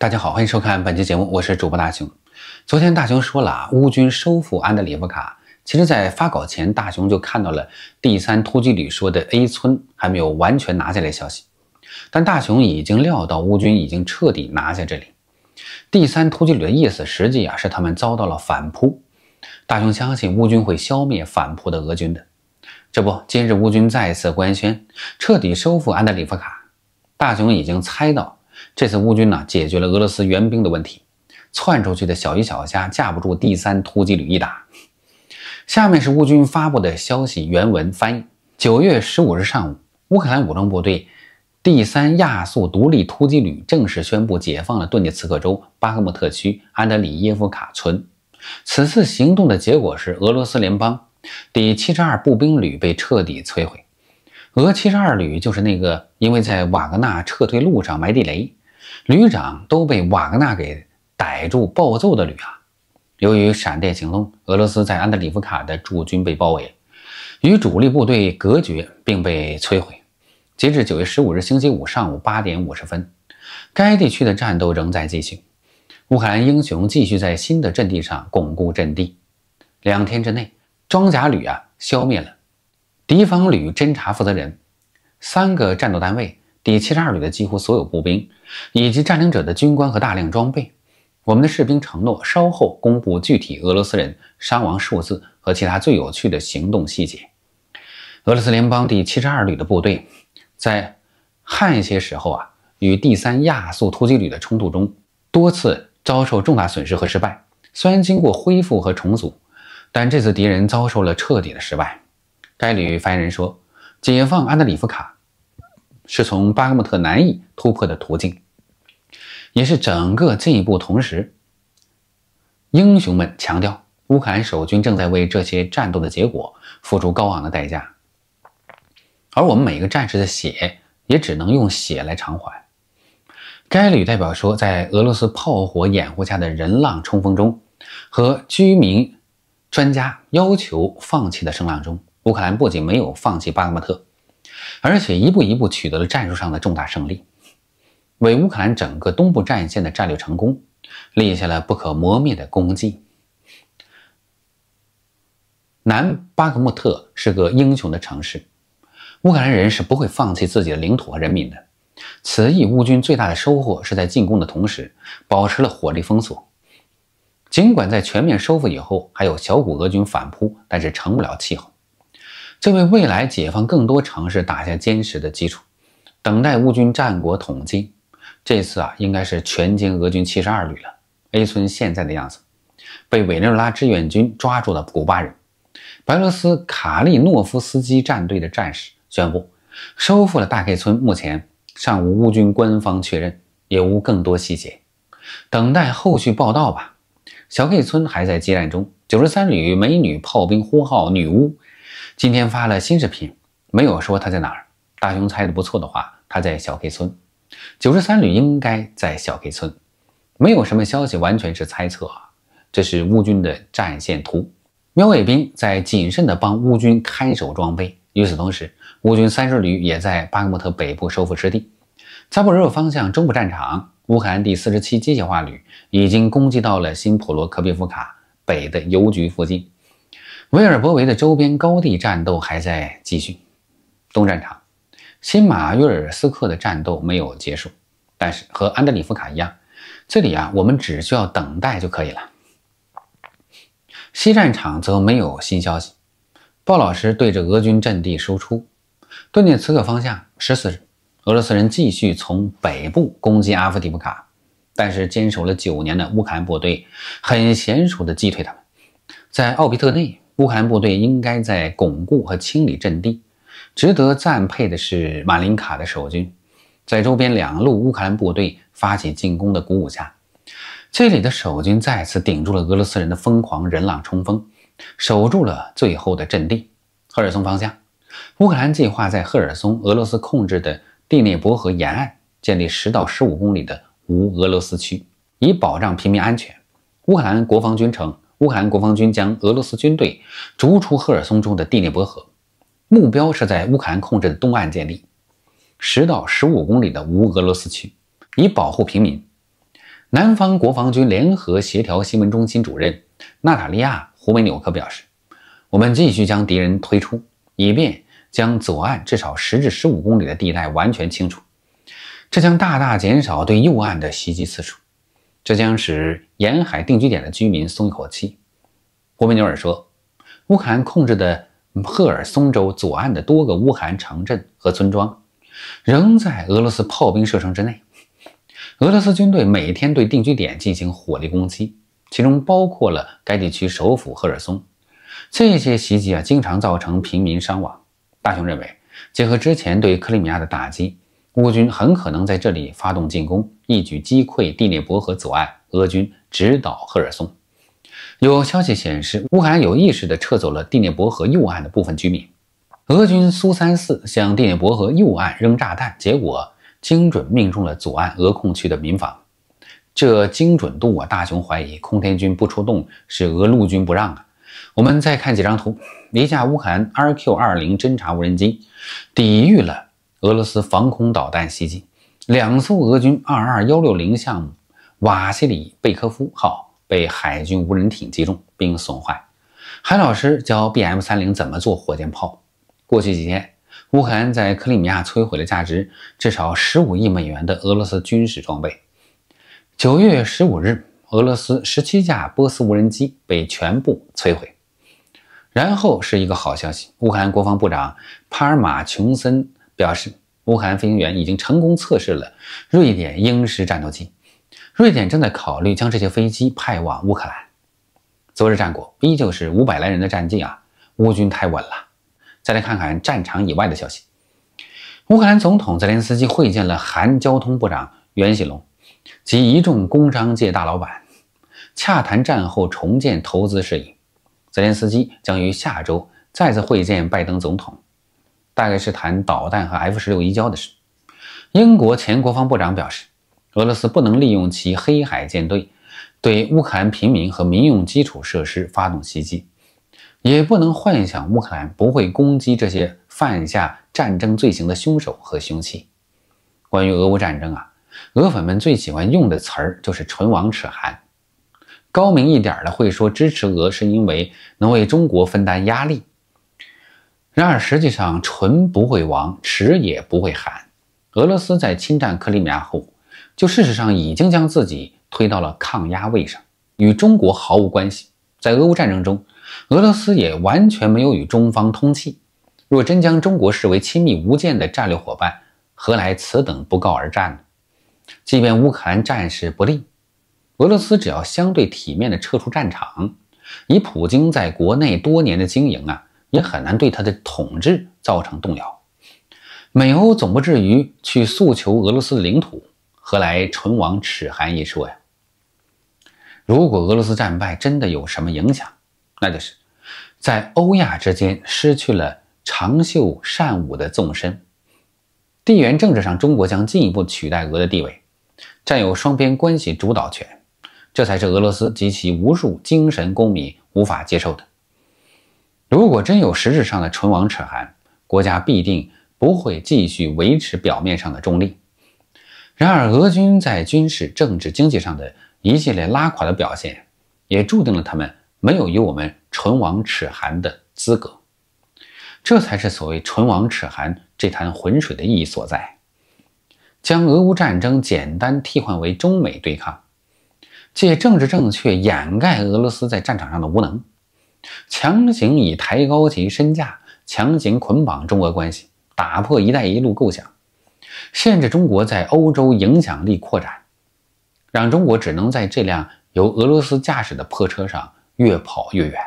大家好，欢迎收看本期节目，我是主播大雄。昨天大雄说了啊，乌军收复安德里夫卡。其实，在发稿前，大雄就看到了第三突击旅说的 A 村还没有完全拿下来消息，但大雄已经料到乌军已经彻底拿下这里。第三突击旅的意思，实际啊是他们遭到了反扑。大雄相信乌军会消灭反扑的俄军的。这不，今日乌军再次官宣彻底收复安德里夫卡。大雄已经猜到。这次乌军呢解决了俄罗斯援兵的问题，窜出去的小鱼小虾架不住第三突击旅一打。下面是乌军发布的消息原文翻译：九月十五日上午，乌克兰武装部队第三亚速独立突击旅正式宣布解放了顿涅茨克州巴赫穆特区安德里耶夫卡村。此次行动的结果是，俄罗斯联邦第七十二步兵旅被彻底摧毁。俄七十二旅就是那个因为在瓦格纳撤退路上埋地雷，旅长都被瓦格纳给逮住暴揍的旅啊。由于闪电行动，俄罗斯在安德里夫卡的驻军被包围，与主力部队隔绝并被摧毁。截至九月十五日星期五上午八点五十分，该地区的战斗仍在进行。乌克兰英雄继续在新的阵地上巩固阵地。两天之内，装甲旅啊消灭了。敌方旅侦察负责人，三个战斗单位，第七十二旅的几乎所有步兵，以及占领者的军官和大量装备。我们的士兵承诺稍后公布具体俄罗斯人伤亡数字和其他最有趣的行动细节。俄罗斯联邦第七十二旅的部队，在汉一些时候啊，与第三亚速突击旅的冲突中多次遭受重大损失和失败。虽然经过恢复和重组，但这次敌人遭受了彻底的失败。该旅发言人说：“解放安德里夫卡是从巴格穆特难以突破的途径，也是整个进一步同时。”英雄们强调，乌克兰守军正在为这些战斗的结果付出高昂的代价，而我们每个战士的血也只能用血来偿还。该旅代表说：“在俄罗斯炮火掩护下的人浪冲锋中，和居民专家要求放弃的声浪中。”乌克兰不仅没有放弃巴格莫特，而且一步一步取得了战术上的重大胜利，为乌克兰整个东部战线的战略成功立下了不可磨灭的功绩。南巴格莫特是个英雄的城市，乌克兰人是不会放弃自己的领土和人民的。此役乌军最大的收获是在进攻的同时保持了火力封锁，尽管在全面收复以后还有小股俄军反扑，但是成不了气候。这为未来解放更多城市打下坚实的基础。等待乌军战果统计，这次啊，应该是全歼俄军七十二旅了。A 村现在的样子，被委内瑞拉志愿军抓住了古巴人，白俄罗斯卡利诺夫斯基战队的战士宣布收复了大 K 村。目前尚无乌军官方确认，也无更多细节，等待后续报道吧。小 K 村还在激战中，九十三旅美女炮兵呼号女巫。今天发了新视频，没有说他在哪儿。大雄猜的不错的话，他在小 K 村。九十三旅应该在小 K 村，没有什么消息，完全是猜测啊。这是乌军的战线图。苗卫兵在谨慎地帮乌军看守装备。与此同时，乌军三十旅也在巴格莫特北部收复失地。扎布热方向中部战场，乌克兰第四十七机械化旅已经攻击到了新普罗科别夫卡北的邮局附近。维尔博维的周边高地战斗还在继续，东战场新马约尔斯克的战斗没有结束，但是和安德里夫卡一样，这里啊，我们只需要等待就可以了。西战场则没有新消息，鲍老师对着俄军阵地输出，顿涅茨克方向十四日，俄罗斯人继续从北部攻击阿夫迪布卡，但是坚守了九年的乌克兰部队很娴熟地击退他们，在奥比特内。乌克兰部队应该在巩固和清理阵地。值得赞佩的是，马林卡的守军在周边两路乌克兰部队发起进攻的鼓舞下，这里的守军再次顶住了俄罗斯人的疯狂人浪冲锋，守住了最后的阵地。赫尔松方向，乌克兰计划在赫尔松俄罗斯控制的第聂伯河沿岸建立十到十五公里的无俄罗斯区，以保障平民安全。乌克兰国防军称。乌克兰国防军将俄罗斯军队逐出赫尔松州的第聂伯河，目标是在乌克兰控制的东岸建立十到十五公里的无俄罗斯区，以保护平民。南方国防军联合协调新闻中心主任娜塔莉亚·胡梅纽克表示：“我们继续将敌人推出，以便将左岸至少十至十五公里的地带完全清除，这将大大减少对右岸的袭击次数。”这将使沿海定居点的居民松一口气，波梅纽尔说：“乌克兰控制的赫尔松州左岸的多个乌克兰城镇和村庄，仍在俄罗斯炮兵射程之内。俄罗斯军队每天对定居点进行火力攻击，其中包括了该地区首府赫尔松。这些袭击啊，经常造成平民伤亡。”大雄认为，结合之前对克里米亚的打击。乌军很可能在这里发动进攻，一举击溃第聂伯河左岸俄军，直捣赫尔松。有消息显示，乌克兰有意识地撤走了第聂伯河右岸的部分居民。俄军苏三四向第聂伯河右岸扔炸弹，结果精准命中了左岸俄控区的民房。这精准度啊！大雄怀疑空天军不出动，是俄陆军不让啊。我们再看几张图：一架乌克兰 RQ-20 侦察无人机抵御了。俄罗斯防空导弹袭击，两艘俄军二二幺六零项目“瓦西里·贝科夫”号被海军无人艇击中并损坏。韩老师教 BM 三零怎么做火箭炮。过去几天，乌克兰在克里米亚摧毁了价值至少十五亿美元的俄罗斯军事装备。九月十五日，俄罗斯十七架波斯无人机被全部摧毁。然后是一个好消息：乌克兰国防部长帕尔马·琼森。表示，乌克兰飞行员已经成功测试了瑞典鹰式战斗机。瑞典正在考虑将这些飞机派往乌克兰。昨日战果依旧是五百来人的战绩啊，乌军太稳了。再来看看战场以外的消息，乌克兰总统泽连斯基会见了韩交通部长袁喜龙及一众工商界大老板，洽谈战后重建投资事宜。泽连斯基将于下周再次会见拜登总统。大概是谈导弹和 F 十六移交的事。英国前国防部长表示，俄罗斯不能利用其黑海舰队对乌克兰平民和民用基础设施发动袭击，也不能幻想乌克兰不会攻击这些犯下战争罪行的凶手和凶器。关于俄乌战争啊，俄粉们最喜欢用的词儿就是“唇亡齿寒”。高明一点的会说，支持俄是因为能为中国分担压力。然而，实际上，唇不会亡，齿也不会寒。俄罗斯在侵占克里米亚后，就事实上已经将自己推到了抗压位上，与中国毫无关系。在俄乌战争中，俄罗斯也完全没有与中方通气。若真将中国视为亲密无间的战略伙伴，何来此等不告而战呢？即便乌克兰战事不利，俄罗斯只要相对体面的撤出战场，以普京在国内多年的经营啊。也很难对他的统治造成动摇。美欧总不至于去诉求俄罗斯领土，何来唇亡齿寒一说呀？如果俄罗斯战败真的有什么影响，那就是在欧亚之间失去了长袖善舞的纵深。地缘政治上，中国将进一步取代俄的地位，占有双边关系主导权，这才是俄罗斯及其无数精神公民无法接受的。如果真有实质上的唇亡齿寒，国家必定不会继续维持表面上的中立。然而，俄军在军事、政治、经济上的一系列拉垮的表现，也注定了他们没有与我们唇亡齿寒的资格。这才是所谓“唇亡齿寒”这潭浑水的意义所在。将俄乌战争简单替换为中美对抗，借政治正确掩盖俄罗斯在战场上的无能。强行以抬高其身价，强行捆绑中俄关系，打破“一带一路”构想，限制中国在欧洲影响力扩展，让中国只能在这辆由俄罗斯驾驶的破车上越跑越远。